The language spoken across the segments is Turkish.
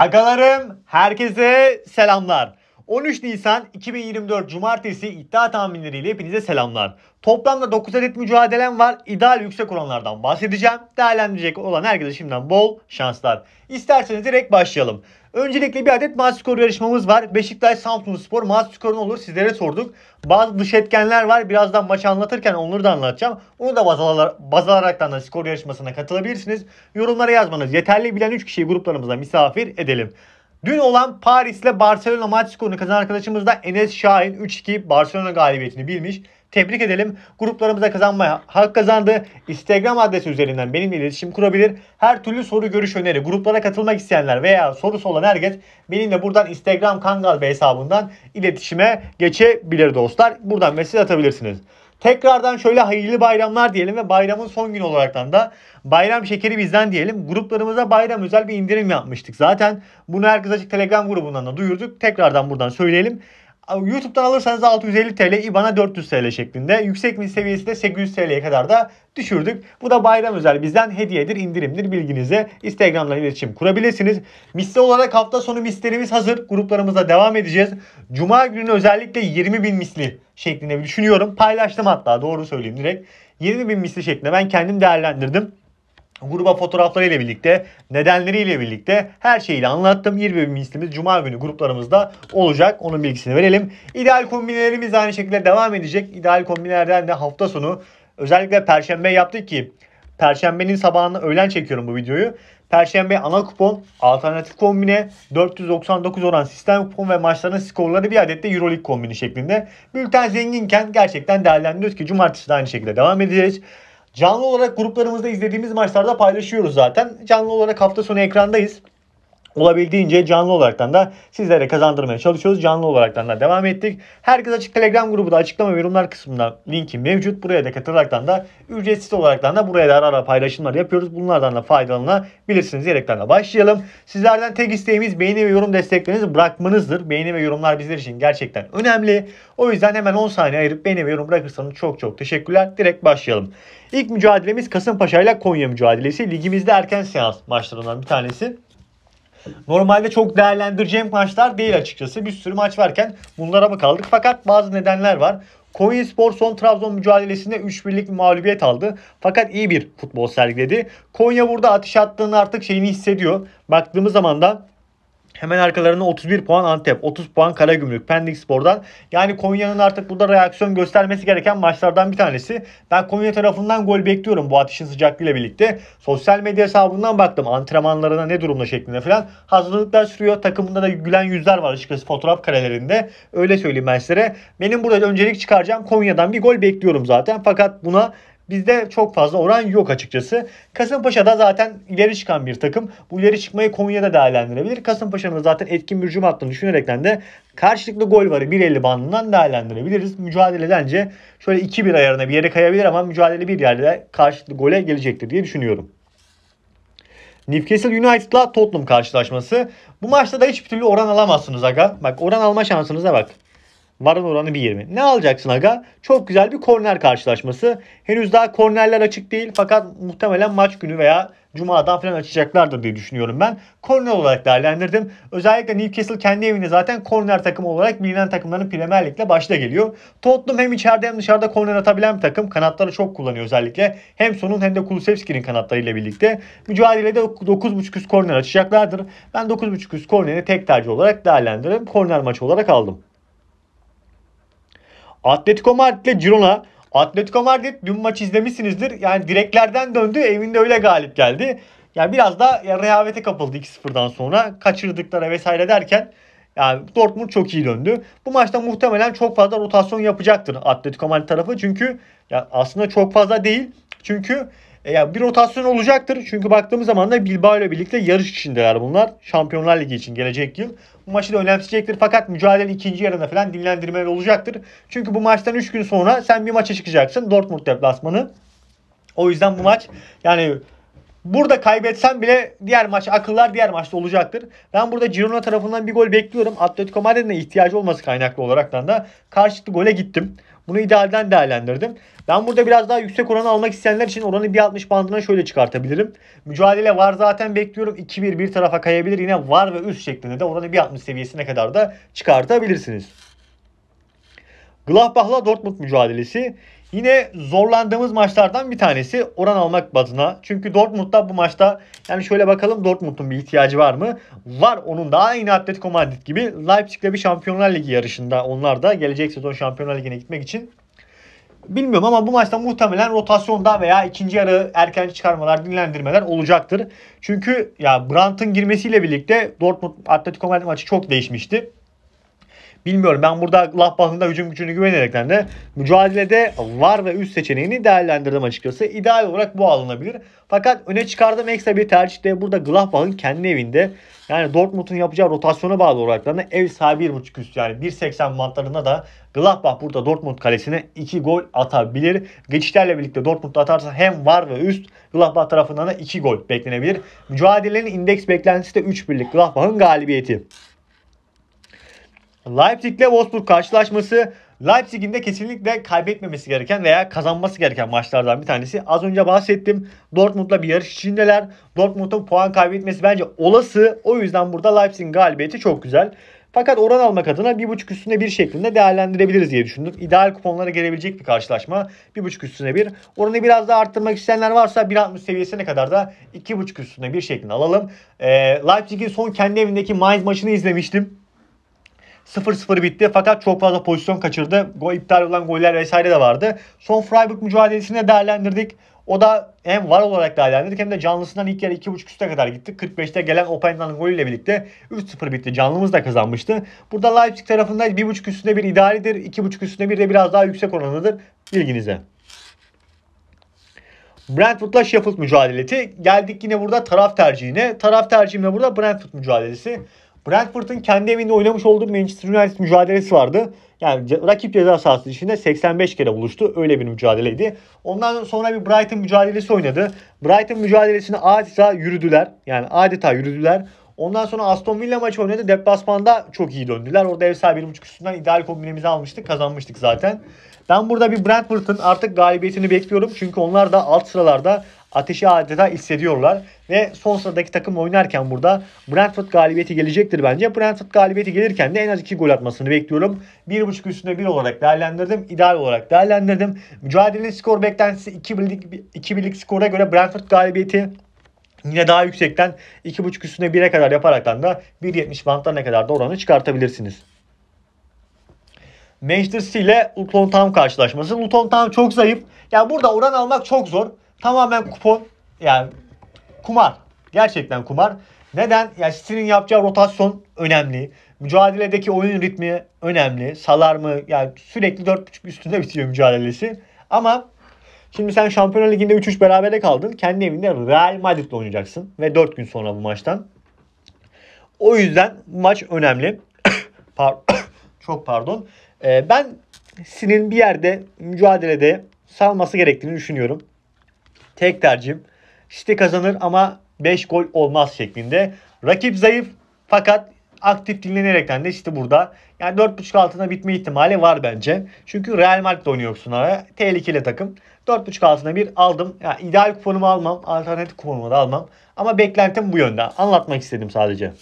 Agalarım herkese selamlar. 13 Nisan 2024 Cumartesi iddia tahminleriyle hepinize selamlar. Toplamda 9 adet mücadelem var. İdeal yüksek oranlardan bahsedeceğim. Değerlendirecek olan herkese şimdiden bol şanslar. İsterseniz direkt başlayalım. Öncelikle bir adet maç skoru yarışmamız var. Beşiktaş Samsun Spor maç skoru olur sizlere sorduk. Bazı dış etkenler var. Birazdan maçı anlatırken onları da anlatacağım. Onu da baz, alarak, baz alaraktan da skor yarışmasına katılabilirsiniz. Yorumlara yazmanız yeterli. Bilen 3 kişiyi gruplarımıza misafir edelim. Dün olan Paris ile Barcelona maç skorunu kazanan arkadaşımız da Enes Şahin 3-2 Barcelona galibiyetini bilmiş tebrik edelim. Gruplarımıza kazanmaya hak kazandı. Instagram adresi üzerinden benimle iletişim kurabilir. Her türlü soru, görüş, öneri, gruplara katılmak isteyenler veya sorusu olan herkes benimle buradan Instagram Kangal Bey hesabından iletişime geçebilir dostlar. Buradan mesaj atabilirsiniz. Tekrardan şöyle hayırlı bayramlar diyelim ve bayramın son günü olaraktan da bayram şekeri bizden diyelim. Gruplarımıza bayram özel bir indirim yapmıştık. Zaten bunu herkes açık Telegram grubundan da duyurduk. Tekrardan buradan söyleyelim. YouTube'dan alırsanız 650 TL, IBAN'a 400 TL şeklinde. Yüksek mi seviyesi de 800 TL'ye kadar da düşürdük. Bu da bayram özel bizden hediyedir, indirimdir bilginize. Instagram'dan iletişim kurabilirsiniz. Misli olarak hafta sonu mislerimiz hazır. Gruplarımıza devam edeceğiz. Cuma günü özellikle 20 bin misli şeklinde düşünüyorum. Paylaştım hatta doğru söyleyeyim direkt. 20 bin misli şeklinde ben kendim değerlendirdim gruba fotoğraflarıyla birlikte, nedenleriyle birlikte her şeyiyle anlattım. 20 bin mislimiz Cuma günü gruplarımızda olacak. Onun bilgisini verelim. İdeal kombinelerimiz aynı şekilde devam edecek. İdeal kombinelerden de hafta sonu özellikle Perşembe yaptık ki Perşembenin sabahını öğlen çekiyorum bu videoyu. Perşembe ana kupon, alternatif kombine, 499 oran sistem kupon ve maçların skorları bir adet de Euroleague kombini şeklinde. Bülten zenginken gerçekten değerlendiriyoruz ki cumartesi de aynı şekilde devam edeceğiz. Canlı olarak gruplarımızda izlediğimiz maçlarda paylaşıyoruz zaten. Canlı olarak hafta sonu ekrandayız olabildiğince canlı olaraktan da sizlere kazandırmaya çalışıyoruz. Canlı olaraktan da devam ettik. Herkes açık Telegram grubu da açıklama ve yorumlar kısmında linki mevcut. Buraya da katılaraktan da ücretsiz olaraktan da buraya da ara ara paylaşımlar yapıyoruz. Bunlardan da faydalanabilirsiniz diyerekten de başlayalım. Sizlerden tek isteğimiz beğeni ve yorum desteklerinizi bırakmanızdır. Beğeni ve yorumlar bizler için gerçekten önemli. O yüzden hemen 10 saniye ayırıp beğeni ve yorum bırakırsanız çok çok teşekkürler. Direkt başlayalım. İlk mücadelemiz Kasımpaşa ile Konya mücadelesi. Ligimizde erken seans maçlarından bir tanesi. Normalde çok değerlendireceğim maçlar değil açıkçası. Bir sürü maç varken bunlara mı kaldık? Fakat bazı nedenler var. Konyaspor son Trabzon mücadelesinde 3-1'lik bir mağlubiyet aldı. Fakat iyi bir futbol sergiledi. Konya burada atış attığını artık şeyini hissediyor. Baktığımız zaman da Hemen arkalarında 31 puan Antep, 30 puan Karagümrük, Pendik Spor'dan. Yani Konya'nın artık burada reaksiyon göstermesi gereken maçlardan bir tanesi. Ben Konya tarafından gol bekliyorum bu atışın sıcaklığıyla birlikte. Sosyal medya hesabından baktım antrenmanlarına ne durumda şeklinde falan. Hazırlıklar sürüyor. Takımında da gülen yüzler var açıkçası fotoğraf karelerinde. Öyle söyleyeyim ben sizlere. Benim burada öncelik çıkaracağım Konya'dan bir gol bekliyorum zaten. Fakat buna Bizde çok fazla oran yok açıkçası. Kasımpaşa da zaten ileri çıkan bir takım. Bu ileri çıkmayı Konya'da değerlendirebilir. Kasımpaşa'nın da zaten etkin bir hücum attığını düşünerekten de karşılıklı gol varı 1.50 bandından değerlendirebiliriz. Mücadele dence şöyle 2-1 ayarına bir yere kayabilir ama mücadele bir yerde karşılıklı gole gelecektir diye düşünüyorum. Newcastle United'la Tottenham karşılaşması. Bu maçta da hiçbir türlü oran alamazsınız aga. Bak oran alma şansınıza bak. Varın oranı 1.20. Ne alacaksın aga? Çok güzel bir korner karşılaşması. Henüz daha kornerler açık değil fakat muhtemelen maç günü veya Cuma'dan falan açacaklardır diye düşünüyorum ben. Korner olarak değerlendirdim. Özellikle Newcastle kendi evinde zaten korner takımı olarak bilinen takımların Premier Lig'le başta geliyor. Tottenham hem içeride hem dışarıda korner atabilen bir takım. Kanatları çok kullanıyor özellikle. Hem Son'un hem de Kulusevski'nin kanatlarıyla birlikte. Mücadelede 9.5 üst korner açacaklardır. Ben 9.5 üst korneri tek tercih olarak değerlendiririm. Korner maçı olarak aldım. Atletico Madrid ile Girona. Atletico Madrid dün maç izlemişsinizdir. Yani direklerden döndü. Evinde öyle galip geldi. Yani biraz da rehavete kapıldı 2-0'dan sonra. Kaçırdıklara vesaire derken yani Dortmund çok iyi döndü. Bu maçta muhtemelen çok fazla rotasyon yapacaktır Atletico Madrid tarafı. Çünkü ya aslında çok fazla değil. Çünkü e, yani bir rotasyon olacaktır. Çünkü baktığımız zaman da Bilbao ile birlikte yarış içindeler bunlar. Şampiyonlar Ligi için gelecek yıl. Bu maçı da önemseyecektir. Fakat mücadele ikinci yarına falan dinlendirmeler olacaktır. Çünkü bu maçtan 3 gün sonra sen bir maça çıkacaksın. Dortmund deplasmanı. O yüzden bu maç yani Burada kaybetsen bile diğer maç akıllar diğer maçta olacaktır. Ben burada Girona tarafından bir gol bekliyorum. Atletico Madrid'in ihtiyacı olması kaynaklı olaraktan da karşılıklı gole gittim. Bunu idealden değerlendirdim. Ben burada biraz daha yüksek oranı almak isteyenler için oranı 1.60 bandına şöyle çıkartabilirim. Mücadele var zaten bekliyorum. 2-1 bir tarafa kayabilir. Yine var ve üst şeklinde de oranı 1.60 seviyesine kadar da çıkartabilirsiniz. Gladbach'la Dortmund mücadelesi. Yine zorlandığımız maçlardan bir tanesi oran almak bazına. Çünkü Dortmund'da bu maçta yani şöyle bakalım Dortmund'un bir ihtiyacı var mı? Var onun da aynı Atletico Madrid gibi Leipzig'le bir Şampiyonlar Ligi yarışında onlar da gelecek sezon Şampiyonlar Ligi'ne gitmek için bilmiyorum ama bu maçta muhtemelen rotasyonda veya ikinci yarı erken çıkarmalar, dinlendirmeler olacaktır. Çünkü ya Brandt'ın girmesiyle birlikte Dortmund Atletico Madrid maçı çok değişmişti. Bilmiyorum ben burada Gladbach'ın da hücum gücünü güvenerekten de mücadelede var ve üst seçeneğini değerlendirdim açıkçası. İdeal olarak bu alınabilir. Fakat öne çıkardığım ekstra bir tercih de burada Gladbach'ın kendi evinde yani Dortmund'un yapacağı rotasyona bağlı olarak da ev sahibi 1.5 üst yani 1.80 bantlarında da Gladbach burada Dortmund kalesine 2 gol atabilir. Geçişlerle birlikte Dortmund atarsa hem var ve üst Gladbach tarafından da 2 gol beklenebilir. Mücadelenin indeks beklentisi de 3 birlik Gladbach'ın galibiyeti. Leipzig ile Wolfsburg karşılaşması Leipzig'in de kesinlikle kaybetmemesi gereken veya kazanması gereken maçlardan bir tanesi. Az önce bahsettim. Dortmund'la bir yarış içindeler. Dortmund'un puan kaybetmesi bence olası. O yüzden burada Leipzig'in galibiyeti çok güzel. Fakat oran almak adına 1.5 üstüne 1 şeklinde değerlendirebiliriz diye düşündüm. İdeal kuponlara gelebilecek bir karşılaşma. 1.5 üstüne 1. Oranı biraz daha arttırmak isteyenler varsa 1.60 seviyesine kadar da 2.5 üstüne 1 şeklinde alalım. Ee, Leipzig'in son kendi evindeki Mainz maçını izlemiştim. 0-0 bitti fakat çok fazla pozisyon kaçırdı. Gol iptal olan goller vesaire de vardı. Son Freiburg mücadelesini de değerlendirdik. O da hem var olarak değerlendirdik hem de canlısından ilk yarı 2.5 üste kadar gitti. 45'te gelen Oppenheim'in golüyle birlikte 3-0 bitti. Canlımız da kazanmıştı. Burada Leipzig tarafında 1.5 üstünde bir idaridir. 2.5 üstünde bir de biraz daha yüksek oranıdır. Bilginize. Brentford'la Sheffield mücadelesi. Geldik yine burada taraf tercihine. Taraf tercihimle burada Brentford mücadelesi. Brentford'un kendi evinde oynamış olduğu Manchester United mücadelesi vardı. Yani rakip ceza sahası içinde 85 kere buluştu. Öyle bir mücadeleydi. Ondan sonra bir Brighton mücadelesi oynadı. Brighton mücadelesini adeta yürüdüler. Yani adeta yürüdüler. Ondan sonra Aston Villa maçı oynadı. Deplasmanda çok iyi döndüler. Orada ev sahibi 1.5 üstünden ideal kombinemizi almıştık. Kazanmıştık zaten. Ben burada bir Brentford'un artık galibiyetini bekliyorum. Çünkü onlar da alt sıralarda ateşi adeta hissediyorlar. Ve son sıradaki takım oynarken burada Brentford galibiyeti gelecektir bence. Brentford galibiyeti gelirken de en az 2 gol atmasını bekliyorum. 1.5 üstünde 1 olarak değerlendirdim. İdeal olarak değerlendirdim. Mücadelenin skor beklentisi 2 birlik, 2 birlik skora göre Brentford galibiyeti Yine daha yüksekten 2.5 üstüne 1'e kadar yaparaktan da 1.70 bantlarına kadar da oranı çıkartabilirsiniz. Manchester City ile Luton Town karşılaşması. Luton Town çok zayıf. Yani burada oran almak çok zor. Tamamen kupon yani kumar. Gerçekten kumar. Neden? Yani City'nin yapacağı rotasyon önemli. Mücadeledeki oyun ritmi önemli. Salar mı? Yani sürekli 4.5 üstünde bitiyor mücadelesi. Ama Şimdi sen Şampiyonlar Ligi'nde 3-3 berabere kaldın. Kendi evinde Real Madrid'le oynayacaksın. Ve 4 gün sonra bu maçtan. O yüzden maç önemli. Çok pardon. Ee, ben Sin'in bir yerde mücadelede salması gerektiğini düşünüyorum. Tek tercihim City kazanır ama 5 gol olmaz şeklinde. Rakip zayıf fakat aktif dinlenerekten de işte burada yani 4.5 altına bitme ihtimali var bence. Çünkü Real Madrid oynuyorsun ara. Tehlikeli takım. 4.5 altına bir aldım. Yani ideal kuponumu almam. Alternatif kuponumu da almam. Ama beklentim bu yönde. Anlatmak istedim sadece.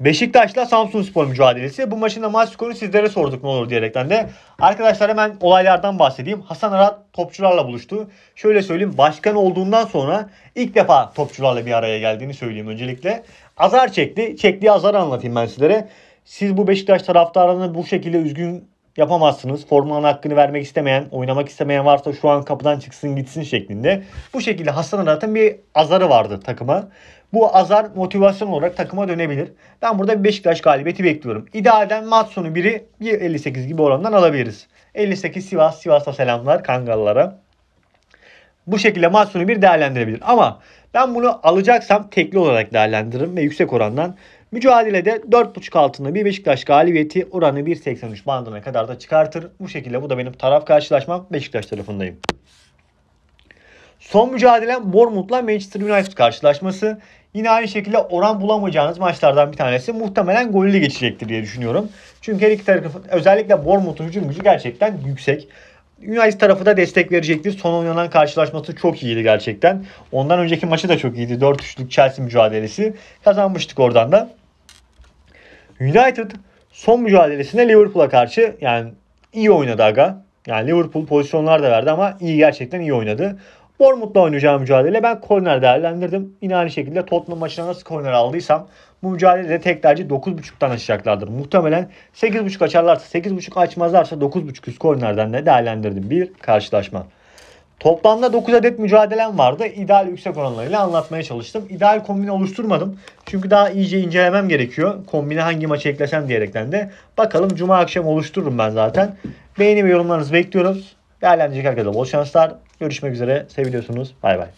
Beşiktaş'la Samsun Spor mücadelesi. Bu maçın da maç skorunu sizlere sorduk ne olur diyerekten de. Arkadaşlar hemen olaylardan bahsedeyim. Hasan Arat topçularla buluştu. Şöyle söyleyeyim başkan olduğundan sonra ilk defa topçularla bir araya geldiğini söyleyeyim öncelikle. Azar çekti. Çektiği azar anlatayım ben sizlere. Siz bu Beşiktaş taraftarını bu şekilde üzgün yapamazsınız. Formanın hakkını vermek istemeyen, oynamak istemeyen varsa şu an kapıdan çıksın gitsin şeklinde. Bu şekilde Hasan zaten bir azarı vardı takıma. Bu azar motivasyon olarak takıma dönebilir. Ben burada bir Beşiktaş galibiyeti bekliyorum. İdealden maç sonu biri 1.58 gibi orandan alabiliriz. 58 Sivas, Sivas'a selamlar Kangallara. Bu şekilde maç sonu bir değerlendirebilir. Ama ben bunu alacaksam tekli olarak değerlendiririm ve yüksek orandan Mücadelede 4.5 altında bir Beşiktaş galibiyeti oranı 1.83 bandına kadar da çıkartır. Bu şekilde bu da benim taraf karşılaşmam Beşiktaş tarafındayım. Son mücadelem Bournemouth'la Manchester United karşılaşması. Yine aynı şekilde oran bulamayacağınız maçlardan bir tanesi. Muhtemelen gollü geçecektir diye düşünüyorum. Çünkü her iki tarafı özellikle Bournemouth'un hücum gücü gerçekten yüksek. United tarafı da destek verecektir. Son oynanan karşılaşması çok iyiydi gerçekten. Ondan önceki maçı da çok iyiydi. 4-3'lük Chelsea mücadelesi. Kazanmıştık oradan da. United son mücadelesinde Liverpool'a karşı yani iyi oynadı aga. Yani Liverpool pozisyonlar da verdi ama iyi gerçekten iyi oynadı. Bournemouth'la oynayacağı mücadele ben korner değerlendirdim. Yine aynı şekilde Tottenham maçına nasıl korner aldıysam bu mücadelede tek tercih 9.5'tan açacaklardır. Muhtemelen 8.5 açarlarsa 8.5 açmazlarsa 9.5 üst kornerden de değerlendirdim. Bir karşılaşma. Toplamda 9 adet mücadelem vardı. İdeal yüksek oranlarıyla anlatmaya çalıştım. İdeal kombini oluşturmadım. Çünkü daha iyice incelemem gerekiyor. Kombini hangi maça eklesem diyerekten de. Bakalım cuma akşam oluştururum ben zaten. Beğeni ve yorumlarınızı bekliyoruz. Değerlendirecek arkadaşlar bol şanslar. Görüşmek üzere. Seviliyorsunuz. Bay bay.